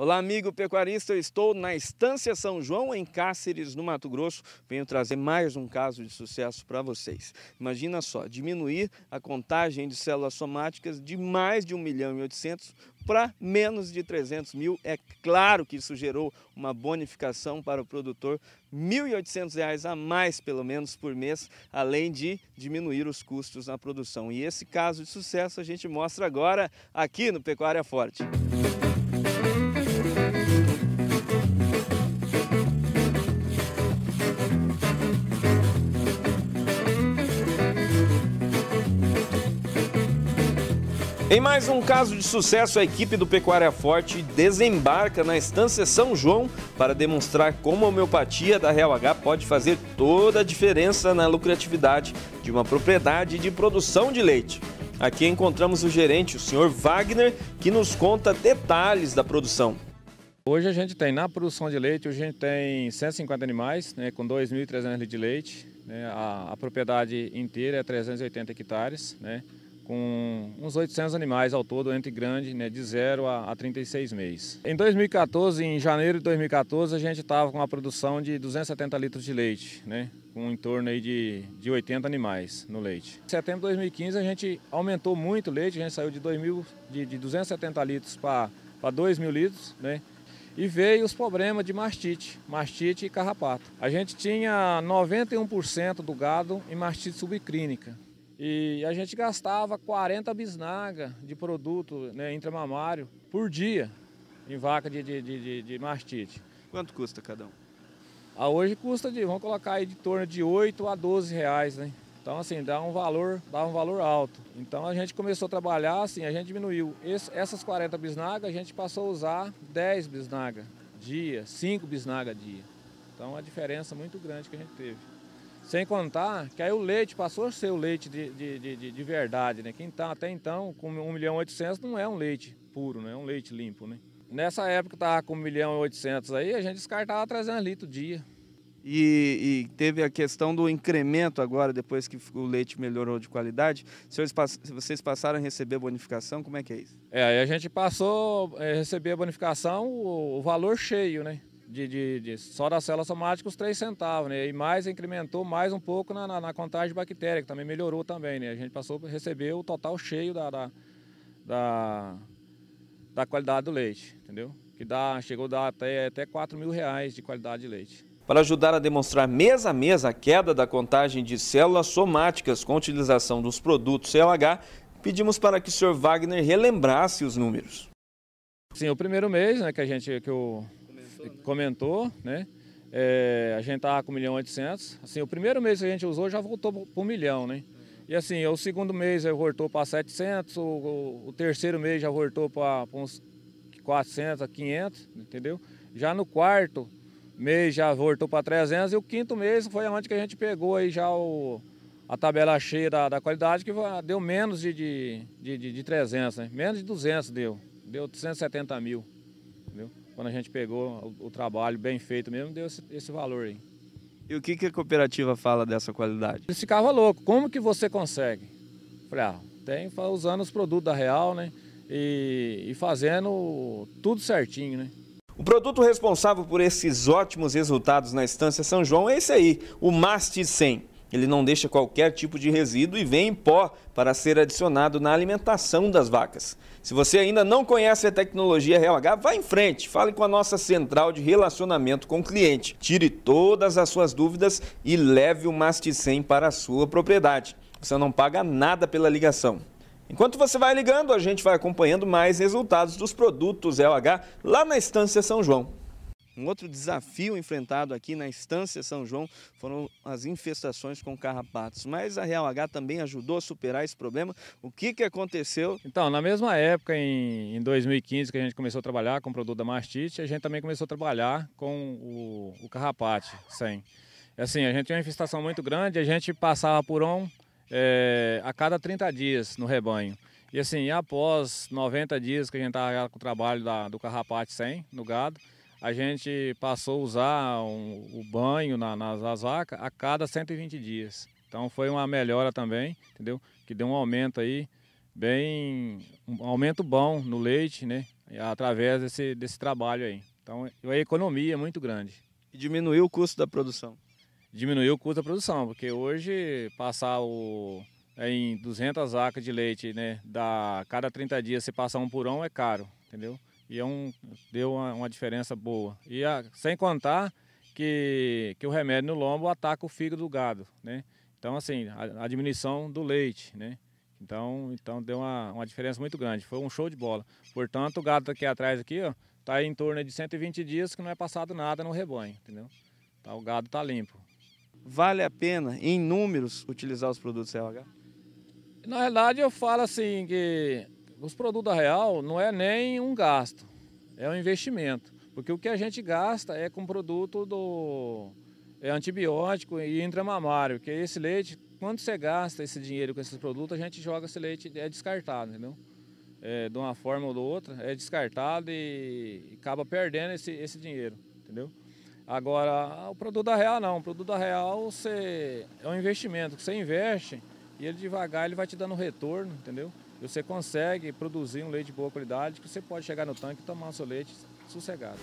Olá, amigo pecuarista. Eu estou na Estância São João, em Cáceres, no Mato Grosso. Venho trazer mais um caso de sucesso para vocês. Imagina só, diminuir a contagem de células somáticas de mais de 1 milhão e 800 para menos de 300 mil. É claro que isso gerou uma bonificação para o produtor, R$ 1.800 a mais, pelo menos, por mês, além de diminuir os custos na produção. E esse caso de sucesso a gente mostra agora aqui no Pecuária Forte. Música Em mais um caso de sucesso, a equipe do Pecuária Forte desembarca na Estância São João para demonstrar como a homeopatia da Real H pode fazer toda a diferença na lucratividade de uma propriedade de produção de leite. Aqui encontramos o gerente, o senhor Wagner, que nos conta detalhes da produção. Hoje a gente tem na produção de leite, a gente tem 150 animais, né, com 2.300 litros de leite. Né, a, a, propriedade inteira é 380 hectares. Né, com uns 800 animais ao todo, entre grande, né, de 0 a, a 36 meses. Em 2014, em janeiro de 2014, a gente estava com a produção de 270 litros de leite, né, com em torno aí de, de 80 animais no leite. Em setembro de 2015, a gente aumentou muito o leite, a gente saiu de, 2000, de, de 270 litros para 2 mil litros, né, e veio os problemas de mastite, mastite e carrapato. A gente tinha 91% do gado em mastite subclínica. E a gente gastava 40 bisnaga de produto né, intramamário por dia em vaca de, de, de, de mastite. Quanto custa cada um? Ah, hoje custa de, vamos colocar aí de torno de 8 a 12 reais, né? Então assim, dá um valor, dá um valor alto. Então a gente começou a trabalhar assim, a gente diminuiu Esse, essas 40 bisnaga, a gente passou a usar 10 bisnaga dia, 5 bisnaga dia. Então a diferença muito grande que a gente teve. Sem contar que aí o leite passou a ser o leite de, de, de, de verdade, né? Que então, até então, com 1 milhão e 800 não é um leite puro, né? É um leite limpo, né? Nessa época estava com 1 milhão e 800 aí, a gente descartava 300 litros dia. E, e, teve a questão do incremento agora, depois que o leite melhorou de qualidade. Se vocês passaram a receber bonificação, como é que é isso? É, a gente passou a eh, receber a bonificação, o, o valor cheio, né? de, de, de, só da célula somática os 3 centavos, né? E mais incrementou mais um pouco na, na, na, contagem de bactéria, que também melhorou também, né? A gente passou a receber o total cheio da, da, da, da qualidade do leite, entendeu? Que dá, chegou a dar até, até 4 mil reais de qualidade de leite. Para ajudar a demonstrar mês a mês a queda da contagem de células somáticas com utilização dos produtos CLH, pedimos para que o Sr. Wagner relembrasse os números. Sim, o primeiro mês né, que a gente que o, né? comentou, né? É, a gente estava com 1 milhão 800. Assim, o primeiro mês que a gente usou já voltou para 1 milhão, né? E assim, o segundo mês já voltou para 700, o, o, terceiro mês já voltou para uns 400 500, entendeu? Já no quarto mês já voltou para 300 e o quinto mês foi onde que a gente pegou aí já o, a tabela cheia da, da qualidade, que deu menos de, de, de, de 300, né? Menos de 200 deu. Deu 170 mil, entendeu? quando a gente pegou o, o trabalho bem feito mesmo, deu esse, esse valor aí. E o que, que a cooperativa fala dessa qualidade? Eles ficavam loucos, como que você consegue? Falei, ah, tem usando os produtos da Real, né? E, e fazendo tudo certinho, né? O produto responsável por esses ótimos resultados na Estância São João é esse aí, o Mast 100. Ele não deixa qualquer tipo de resíduo e vem em pó para ser adicionado na alimentação das vacas. Se você ainda não conhece a tecnologia H, vá em frente, fale com a nossa central de relacionamento com o cliente. Tire todas as suas dúvidas e leve o Masticem para a sua propriedade. Você não paga nada pela ligação. Enquanto você vai ligando, a gente vai acompanhando mais resultados dos produtos H lá na Estância São João. Um outro desafio enfrentado aqui na Estância São João foram as infestações com carrapatos, mas a Real H também ajudou a superar esse problema. O que, que aconteceu? Então, na mesma época, em, em 2015, que a gente começou a trabalhar com o produto da mastite, a gente também começou a trabalhar com o, o carrapate sem. Assim, a gente tinha uma infestação muito grande, a gente passava por um é, a cada 30 dias no rebanho. E assim, após 90 dias que a gente estava com o trabalho da, do carrapate sem no gado, a gente passou a usar um, o banho na, nas, vacas a cada 120 dias. Então foi uma melhora também, entendeu? Que deu um aumento aí, bem. um aumento bom no leite, né? Através desse, desse trabalho aí. Então a economia é muito grande. E diminuiu o custo da produção? Diminuiu o custo da produção, porque hoje passar o, é em 200 vacas de leite, né? Da, cada 30 dias se passar um por um é caro, entendeu? E é um, deu uma, uma diferença boa. E a, ah, sem contar que, que o remédio no lombo ataca o fígado do gado, né? Então, assim, a, a diminuição do leite, né? Então, então deu uma, uma diferença muito grande. Foi um show de bola. Portanto, o gado tá aqui atrás aqui, ó, tá em torno de 120 dias que não é passado nada no rebanho, entendeu? Tá, o gado tá limpo. Vale a pena, em números, utilizar os produtos CLH? Na verdade, eu falo assim que os produtos da Real não é nem um gasto, é um investimento. Porque o que a gente gasta é com produto do é antibiótico e intramamário, que é esse leite, quando você gasta esse dinheiro com esses produtos, a gente joga esse leite, é descartado, entendeu? É, de uma forma ou de outra, é descartado e, acaba perdendo esse, esse dinheiro, entendeu? Agora, o produto da Real não, o produto da Real você, é um investimento que você investe e ele devagar ele vai te dando retorno, entendeu? Você consegue produzir um leite de boa qualidade que você pode chegar no tanque e tomar o seu leite sossegado.